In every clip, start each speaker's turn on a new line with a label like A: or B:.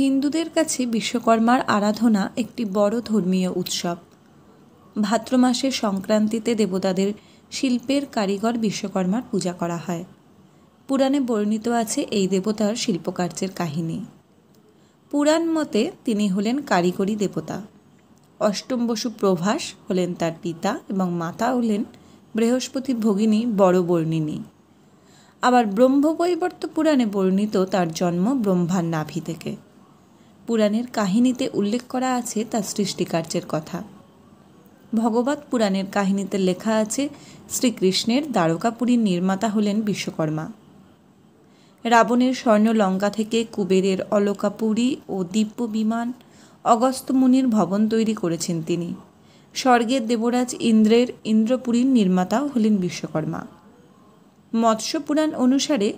A: হিন্দুদের কাছে বিশ্বকর্মার আরাধনা একটি বড় ধর্মীয় উৎসব ভাদ্র মাসের সংক্রান্তিতে দেবতাদের শিল্পের কারিগর বিশ্বকর্মার পূজা করা হয় পুরাণে বর্ণিত আছে এই দেবতার শিল্পকার্যের কাহিনী পুরাণ মতে তিনি হলেন কারিগরি দেবতা অষ্টম বসু প্রভাস হলেন তার পিতা এবং মাতা হলেন বৃহস্পতি ভগিনী বড় বর্ণিনী আবার ব্রহ্মবৈবর্ত পুরাণে বর্ণিত তার জন্ম ব্রহ্মার নাভি থেকে পুরাণের কাহিনীতে উল্লেখ করা আছে তার সৃষ্টিকার্যের কথা ভগবত পুরাণের কাহিনীতে লেখা আছে শ্রীকৃষ্ণের দ্বারকাপুরীর নির্মাতা হলেন বিশ্বকর্মা রাবণের স্বর্ণলঙ্কা থেকে কুবেরের অলকাপুরী ও দিব্য বিমান অগস্ত্যমুনির ভবন তৈরি করেছেন তিনি স্বর্গের দেবরাজ ইন্দ্রের ইন্দ্রপুরীর নির্মাতাও হলেন বিশ্বকর্মা মৎস্যপুরাণ অনুসারে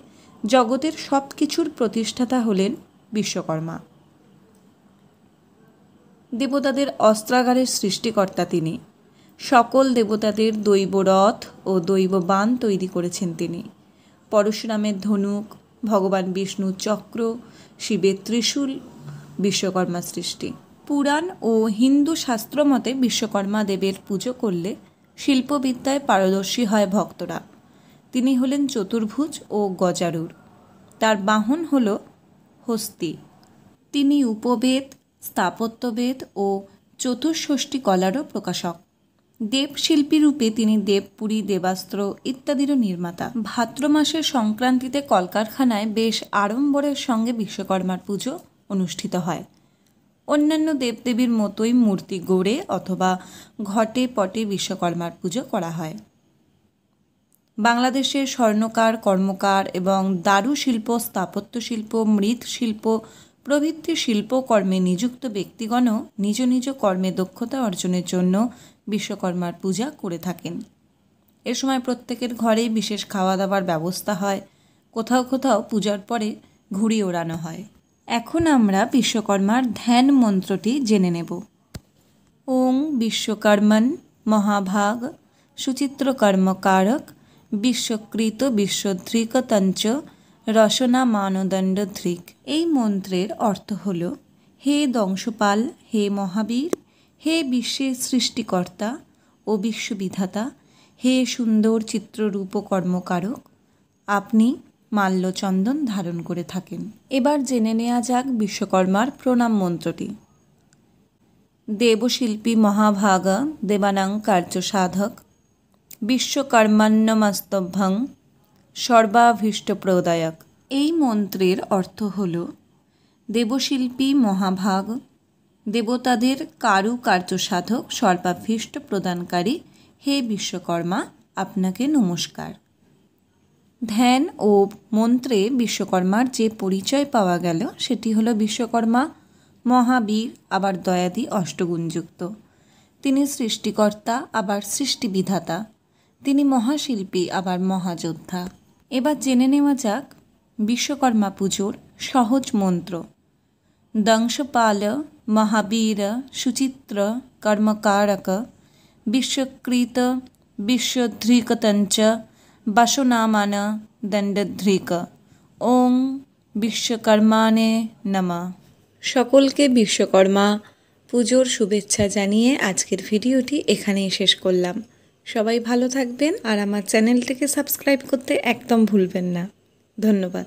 A: জগতের সব কিছুর প্রতিষ্ঠাতা হলেন বিশ্বকর্মা দেবতাদের অস্ত্রাগারের সৃষ্টিকর্তা তিনি সকল দেবতাদের দৈব রথ ও দৈব বান তৈরি করেছেন তিনি পরশুরামের ধনুক ভগবান বিষ্ণু চক্র শিবের ত্রিশূল বিশ্বকর্মা সৃষ্টি পুরাণ ও হিন্দু শাস্ত্র মতে বিশ্বকর্মা দেবের পুজো করলে শিল্পবিদ্যায় পারদর্শী হয় ভক্তরা তিনি হলেন চতুর্ভুজ ও গজারুর তার বাহন হল হস্তি তিনি উপবেদ স্থাপত্যবেদ ও চতুষষ্ঠী কলারও প্রকাশক দেবশিল্পী রূপে তিনি দেবপুরী দেবাস্ত্র ইত্যাদিরও নির্মাতা ভাদ্র মাসের সংক্রান্তিতে কলকারখানায় বেশ আড়ম্বরের সঙ্গে বিশ্বকর্মার পুজো অনুষ্ঠিত হয় অন্যান্য দেবদেবীর মতোই মূর্তি গড়ে অথবা ঘটে পটে বিশ্বকর্মার পুজো করা হয় বাংলাদেশের স্বর্ণকার কর্মকার এবং দারু শিল্প স্থাপত্য শিল্প মৃৎশিল্প প্রভৃতি শিল্পকর্মে নিযুক্ত ব্যক্তিগণও নিজ নিজ কর্মে দক্ষতা অর্জনের জন্য বিশ্বকর্মার পূজা করে থাকেন এ সময় প্রত্যেকের ঘরে বিশেষ খাওয়া দাওয়ার ব্যবস্থা হয় কোথাও কোথাও পূজার পরে ঘুড়ি ওড়ানো হয় এখন আমরা বিশ্বকর্মার ধ্যান মন্ত্রটি জেনে নেব ওং বিশ্বকর্মণ মহাভাগ সুচিত্র কর্মকারক বিশ্বকৃত বিশ্বধৃকতঞ্চ রসনা মানদণ্ড ধৃক এই মন্ত্রের অর্থ হল হে দংশপাল হে মহাবীর হে বিশ্বের সৃষ্টিকর্তা ও বিশ্ববিধাতা হে সুন্দর চিত্ররূপ কর্মকারক আপনি মাল্যচন্দন ধারণ করে থাকেন এবার জেনে নেওয়া যাক বিশ্বকর্মার প্রণাম মন্ত্রটি দেবশিল্পী মহাভাগা দেবানাং কার্য সাধক বিশ্বকর্মান্নমাস্তভ্যং সর্বাভীষ্ট প্রদায়ক এই মন্ত্রের অর্থ হল দেবশিল্পী মহাভাগ দেবতাদের কারু কার্যসাধক সর্বাভীষ্ট প্রদানকারী হে বিশ্বকর্মা আপনাকে নমস্কার ধ্যান ও মন্ত্রে বিশ্বকর্মার যে পরিচয় পাওয়া গেল সেটি হলো বিশ্বকর্মা মহাবীর আবার দয়াদি অষ্টগুণযুক্ত তিনি সৃষ্টিকর্তা আবার সৃষ্টিবিধাতা তিনি মহাশিল্পী আবার মহাযোদ্ধা এবার জেনে নেওয়া যাক বিশ্বকর্মা পুজোর সহজ মন্ত্র দংশপাল মহাবীর সুচিত্র কর্মকারক বিশ্বকৃত বিশ্বধ্রিকতঞ্চ বাসনামান দণ্ডধ্রিক ওং বিশ্বকর্মানে নমা সকলকে বিশ্বকর্মা পুজোর শুভেচ্ছা জানিয়ে আজকের ভিডিওটি এখানেই শেষ করলাম সবাই ভালো থাকবেন আর আমার চ্যানেলটিকে সাবস্ক্রাইব করতে একদম ভুলবেন না ধন্যবাদ